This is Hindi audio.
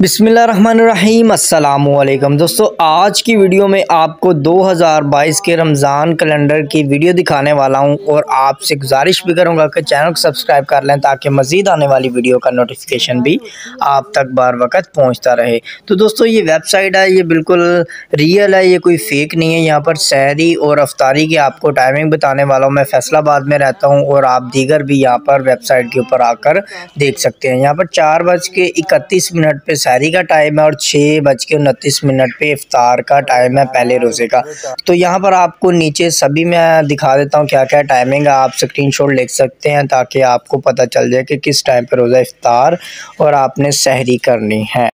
बिसमीम अल्लाम दोस्तों आज की वीडियो में आपको 2022 के रमज़ान कैलेंडर की वीडियो दिखाने वाला हूं और आपसे गुजारिश भी करूंगा कि चैनल को सब्सक्राइब कर लें ताकि मज़ीद आने वाली वीडियो का नोटिफिकेशन भी आप तक बार वक्त पहुंचता रहे तो दोस्तों ये वेबसाइट है ये बिल्कुल रियल है ये कोई फ़ेक नहीं है यहाँ पर शहरी और अफ्तारी की आपको टाइमिंग बताने वाला हूँ मैं फैसलाबाद में रहता हूँ और आप दीगर भी यहाँ पर वेबसाइट के ऊपर आकर देख सकते हैं यहाँ पर चार बज के इकतीस मिनट पर सैरी का टाइम है और छः बज के उनतीस मिनट पे इफ्तार का टाइम है पहले रोज़े का तो यहाँ पर आपको नीचे सभी मैं दिखा देता हूँ क्या क्या टाइमिंग है आप स्क्रीन शॉट ले सकते हैं ताकि आपको पता चल जाए कि किस टाइम पर रोज़ा इफ्तार और आपने सहरी करनी है